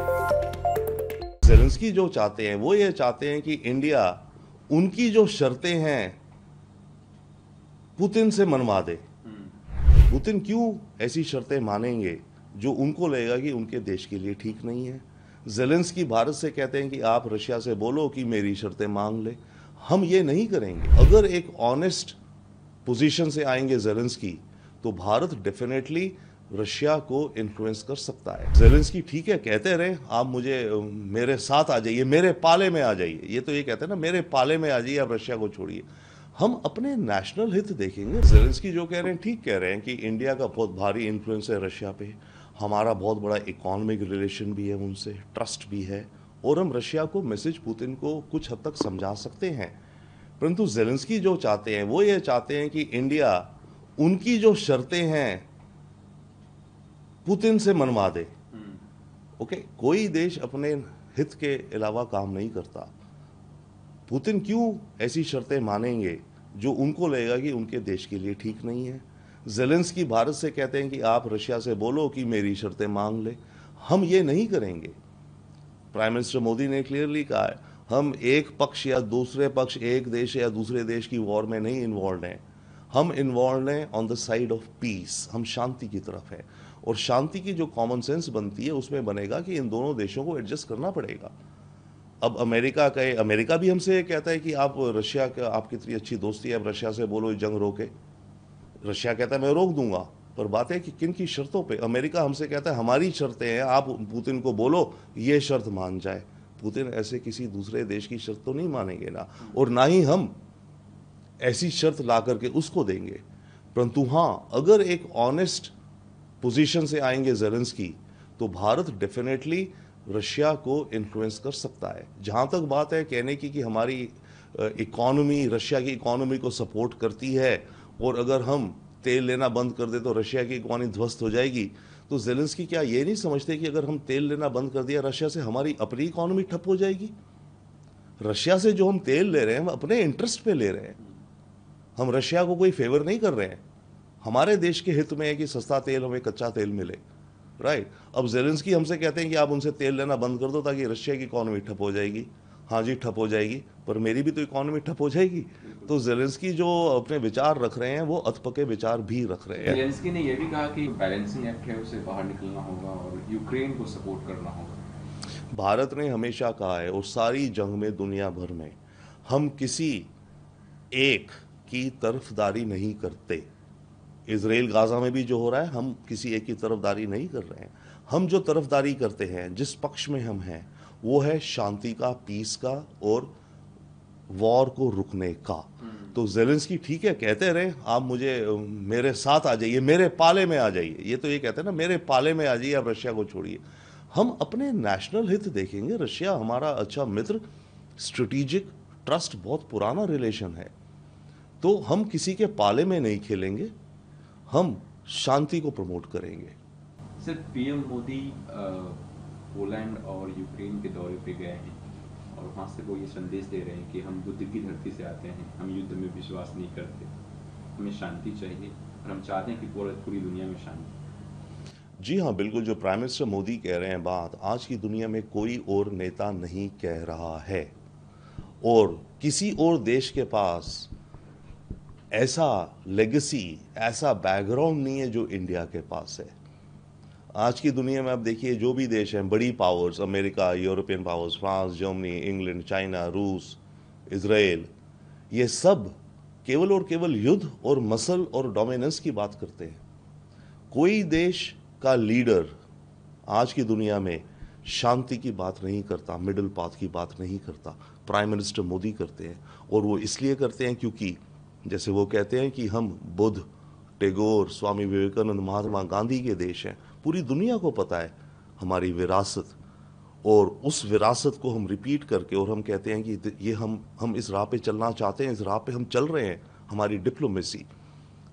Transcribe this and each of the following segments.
Zelensky जो चाहते हैं वो ये चाहते हैं कि इंडिया उनकी जो शर्तें हैं पुतिन से मनवा दे पुतिन क्यों ऐसी शर्तें मानेंगे जो उनको लगेगा कि उनके देश के लिए ठीक नहीं है जेलेंस्की भारत से कहते हैं कि आप रशिया से बोलो कि मेरी शर्तें मांग ले हम ये नहीं करेंगे अगर एक ऑनेस्ट पोजीशन से आएंगे जेलेंस्की तो भारत डेफिनेटली रशिया को इन्फ्लुएंस कर सकता है जेलेंस्की ठीक है कहते रहे आप मुझे मेरे साथ आ जाइए मेरे पाले में आ जाइए ये तो ये कहते हैं ना मेरे पाले में आ जाइए आप रशिया को छोड़िए हम अपने नेशनल हित देखेंगे जेलेंस्की जो कह रहे हैं ठीक कह रहे हैं कि इंडिया का बहुत भारी इन्फ्लुएंस है रशिया पे हमारा बहुत बड़ा इकोनॉमिक रिलेशन भी है उनसे ट्रस्ट भी है और हम रशिया को मैसेज पुतिन को कुछ हद तक समझा सकते हैं परंतु जेलेंस्की जो चाहते हैं वो ये चाहते हैं कि इंडिया उनकी जो शर्तें हैं पुतिन से मनवा दे ओके हम्म। कोई देश अपने हित के अलावा काम नहीं करता पुतिन क्यों ऐसी शर्तें मानेंगे जो उनको लगेगा कि उनके देश के लिए ठीक नहीं है जेलेंस की भारत से कहते हैं कि आप रशिया से बोलो कि मेरी शर्तें मांग ले हम ये नहीं करेंगे प्राइम मिनिस्टर मोदी ने क्लियरली कहा है हम एक पक्ष या दूसरे पक्ष एक देश या दूसरे देश की वॉर में नहीं इन्वॉल्व हैं हम इन्वॉल्व हैं on the side of peace हम शांति की तरफ हैं और शांति की जो कॉमन सेंस बनती है उसमें बनेगा कि इन दोनों देशों को एडजस्ट करना पड़ेगा अब अमेरिका का अमेरिका भी हमसे कहता है कि आप रशिया का आप कितनी अच्छी दोस्ती है अब रशिया से बोलो जंग रोके रशिया कहता है मैं रोक दूंगा पर बात है कि किन की शर्तों पे अमेरिका हमसे कहता है हमारी शर्तें हैं आप पुतिन को बोलो ये शर्त मान जाए पुतिन ऐसे किसी दूसरे देश की शर्त तो नहीं मानेंगे ना और ना ही हम ऐसी शर्त ला करके उसको देंगे परंतु हाँ अगर एक ऑनेस्ट पोजीशन से आएंगे जेलेंस की तो भारत डेफिनेटली रशिया को इन्फ्लुएंस कर सकता है जहां तक बात है कहने की कि हमारी इकोनॉमी रशिया की इकोनॉमी को सपोर्ट करती है और अगर हम तेल लेना बंद कर दे तो रशिया की इकोनॉमी ध्वस्त हो जाएगी तो जेलेंस्की क्या ये नहीं समझते कि अगर हम तेल लेना बंद कर दिया रशिया से हमारी अपनी इकोनॉमी ठप हो जाएगी रशिया से जो हम तेल ले रहे हैं हम अपने इंटरेस्ट पे ले रहे हैं हम रशिया को कोई फेवर नहीं कर रहे हैं हमारे देश के हित में है कि सस्ता तेल हमें कच्चा तेल मिले राइट अब जेलेंस्की हमसे कहते हैं कि आप उनसे तेल लेना बंद कर दो ताकि रशिया की इकॉनमी ठप हो जाएगी हाँ जी ठप हो जाएगी पर मेरी भी तो इकॉनमी ठप हो जाएगी तो जेलेंस्की जो अपने विचार रख रहे हैं वो अतपके विचार भी रख रहे हैं जेलेंस्की ने ये भी कहा कि बैलेंसिंग एक्ट है उसे बाहर निकलना होगा और यूक्रेन को सपोर्ट करना होगा भारत ने हमेशा कहा है और सारी जंग में दुनिया भर में हम किसी एक की तरफदारी नहीं करते इसराइल गाज़ा में भी जो हो रहा है हम किसी एक की तरफदारी नहीं कर रहे हैं हम जो तरफदारी करते हैं जिस पक्ष में हम हैं वो है शांति का पीस का और वॉर को रुकने का हम्म। तो जेलेंस्की ठीक है कहते रहे आप मुझे मेरे साथ आ जाइए मेरे पाले में आ जाइए ये तो ये कहते हैं ना मेरे पाले में आ जाइए आप रशिया को छोड़िए हम अपने नेशनल हित देखेंगे रशिया हमारा अच्छा मित्र स्ट्रेटिजिक ट्रस्ट बहुत पुराना रिलेशन है तो हम किसी के पाले में नहीं खेलेंगे हम शांति को प्रमोट करेंगे सिर्फ पीएम मोदी पोलैंड और यूक्रेन के दौरे पे गए हैं और वहाँ से वो ये संदेश दे रहे हैं कि हम बुद्ध की धरती से आते हैं हम युद्ध में विश्वास नहीं करते हमें शांति चाहिए और हम चाहते हैं कि पूरा पूरी दुनिया में शांति जी हाँ बिल्कुल जो प्राइम मिनिस्टर मोदी कह रहे हैं बात आज की दुनिया में कोई और नेता नहीं कह रहा है और किसी और देश के पास ऐसा लेगेसी ऐसा बैकग्राउंड नहीं है जो इंडिया के पास है आज की दुनिया में आप देखिए जो भी देश हैं बड़ी powers America European powers France Germany England China रूस इसराइल ये सब केवल और केवल युद्ध और मसल और डोमिनेंस की बात करते हैं कोई देश का लीडर आज की दुनिया में शांति की बात नहीं करता मिडिल पाथ की बात नहीं करता प्राइम मिनिस्टर मोदी करते हैं और वो इसलिए करते हैं क्योंकि जैसे वो कहते हैं कि हम बुद्ध टेगोर स्वामी विवेकानंद महात्मा गांधी के देश हैं पूरी दुनिया को पता है हमारी विरासत और उस विरासत को हम रिपीट करके और हम कहते हैं कि ये हम हम इस राह पे चलना चाहते हैं इस राह पे हम चल रहे हैं हमारी डिप्लोमेसी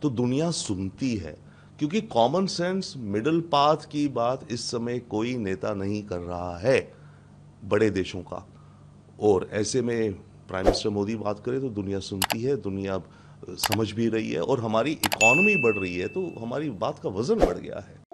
तो दुनिया सुनती है क्योंकि कॉमन सेंस मिडल पाथ की बात इस समय कोई नेता नहीं कर रहा है बड़े देशों का और ऐसे में प्राइम मिनिस्टर मोदी बात करें तो दुनिया सुनती है दुनिया समझ भी रही है और हमारी इकोनॉमी बढ़ रही है तो हमारी बात का वज़न बढ़ गया है